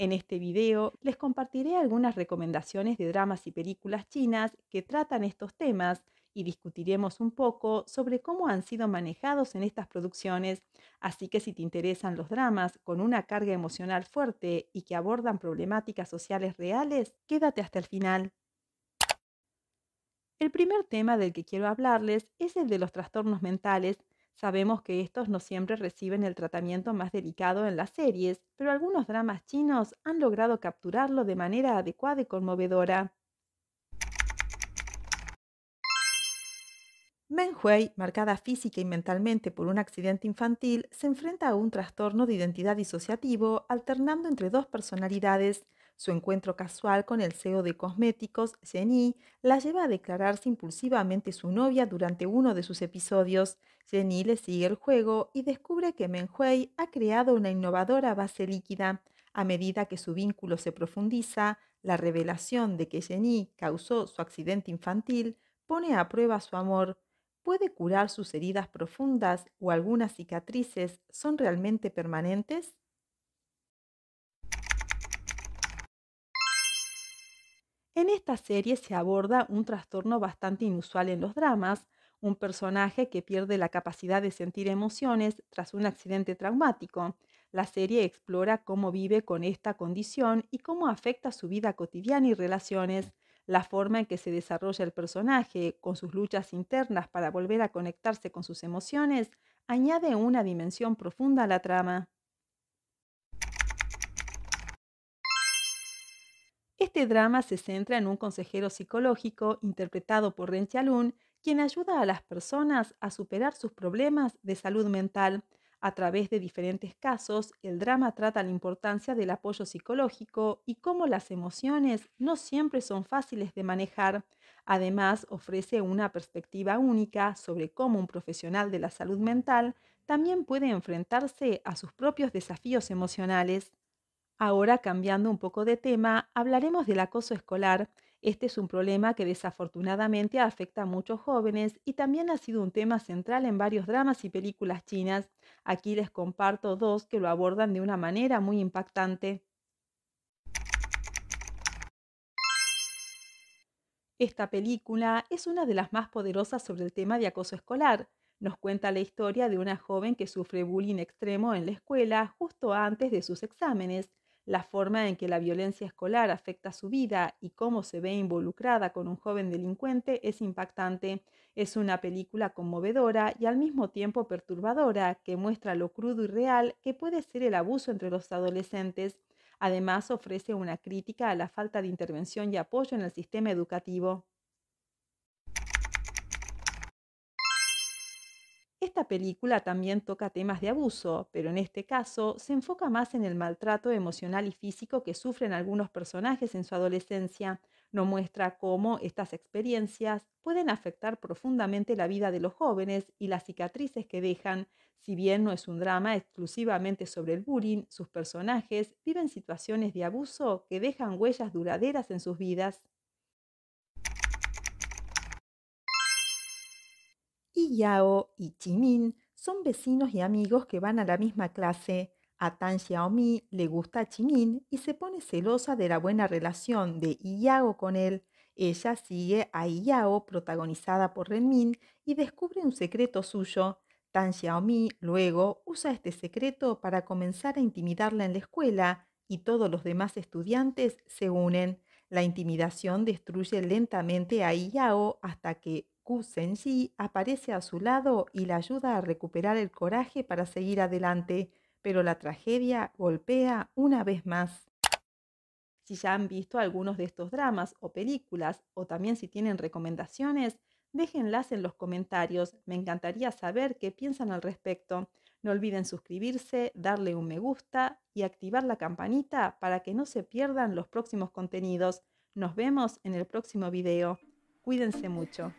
En este video les compartiré algunas recomendaciones de dramas y películas chinas que tratan estos temas y discutiremos un poco sobre cómo han sido manejados en estas producciones, así que si te interesan los dramas con una carga emocional fuerte y que abordan problemáticas sociales reales, quédate hasta el final. El primer tema del que quiero hablarles es el de los trastornos mentales Sabemos que estos no siempre reciben el tratamiento más delicado en las series, pero algunos dramas chinos han logrado capturarlo de manera adecuada y conmovedora. Meng Hui, marcada física y mentalmente por un accidente infantil, se enfrenta a un trastorno de identidad disociativo alternando entre dos personalidades. Su encuentro casual con el CEO de cosméticos, Jenny, la lleva a declararse impulsivamente su novia durante uno de sus episodios. Jenny le sigue el juego y descubre que Menhuei ha creado una innovadora base líquida. A medida que su vínculo se profundiza, la revelación de que Jenny causó su accidente infantil pone a prueba su amor. ¿Puede curar sus heridas profundas o algunas cicatrices son realmente permanentes? En esta serie se aborda un trastorno bastante inusual en los dramas, un personaje que pierde la capacidad de sentir emociones tras un accidente traumático. La serie explora cómo vive con esta condición y cómo afecta su vida cotidiana y relaciones, la forma en que se desarrolla el personaje, con sus luchas internas para volver a conectarse con sus emociones, añade una dimensión profunda a la trama. Este drama se centra en un consejero psicológico interpretado por Ren Chialun, quien ayuda a las personas a superar sus problemas de salud mental. A través de diferentes casos, el drama trata la importancia del apoyo psicológico y cómo las emociones no siempre son fáciles de manejar. Además, ofrece una perspectiva única sobre cómo un profesional de la salud mental también puede enfrentarse a sus propios desafíos emocionales. Ahora, cambiando un poco de tema, hablaremos del acoso escolar. Este es un problema que desafortunadamente afecta a muchos jóvenes y también ha sido un tema central en varios dramas y películas chinas. Aquí les comparto dos que lo abordan de una manera muy impactante. Esta película es una de las más poderosas sobre el tema de acoso escolar. Nos cuenta la historia de una joven que sufre bullying extremo en la escuela justo antes de sus exámenes la forma en que la violencia escolar afecta su vida y cómo se ve involucrada con un joven delincuente es impactante. Es una película conmovedora y al mismo tiempo perturbadora que muestra lo crudo y real que puede ser el abuso entre los adolescentes. Además ofrece una crítica a la falta de intervención y apoyo en el sistema educativo. Esta película también toca temas de abuso, pero en este caso se enfoca más en el maltrato emocional y físico que sufren algunos personajes en su adolescencia. No muestra cómo estas experiencias pueden afectar profundamente la vida de los jóvenes y las cicatrices que dejan. Si bien no es un drama exclusivamente sobre el bullying, sus personajes viven situaciones de abuso que dejan huellas duraderas en sus vidas. y Yao y Chimin son vecinos y amigos que van a la misma clase. A Tan Xiaomi le gusta a y se pone celosa de la buena relación de Yao con él. Ella sigue a Yao, protagonizada por Renmin, y descubre un secreto suyo. Tan Xiaomi luego usa este secreto para comenzar a intimidarla en la escuela y todos los demás estudiantes se unen. La intimidación destruye lentamente a Yao hasta que Goku aparece a su lado y la ayuda a recuperar el coraje para seguir adelante, pero la tragedia golpea una vez más. Si ya han visto algunos de estos dramas o películas, o también si tienen recomendaciones, déjenlas en los comentarios. Me encantaría saber qué piensan al respecto. No olviden suscribirse, darle un me gusta y activar la campanita para que no se pierdan los próximos contenidos. Nos vemos en el próximo video. Cuídense mucho.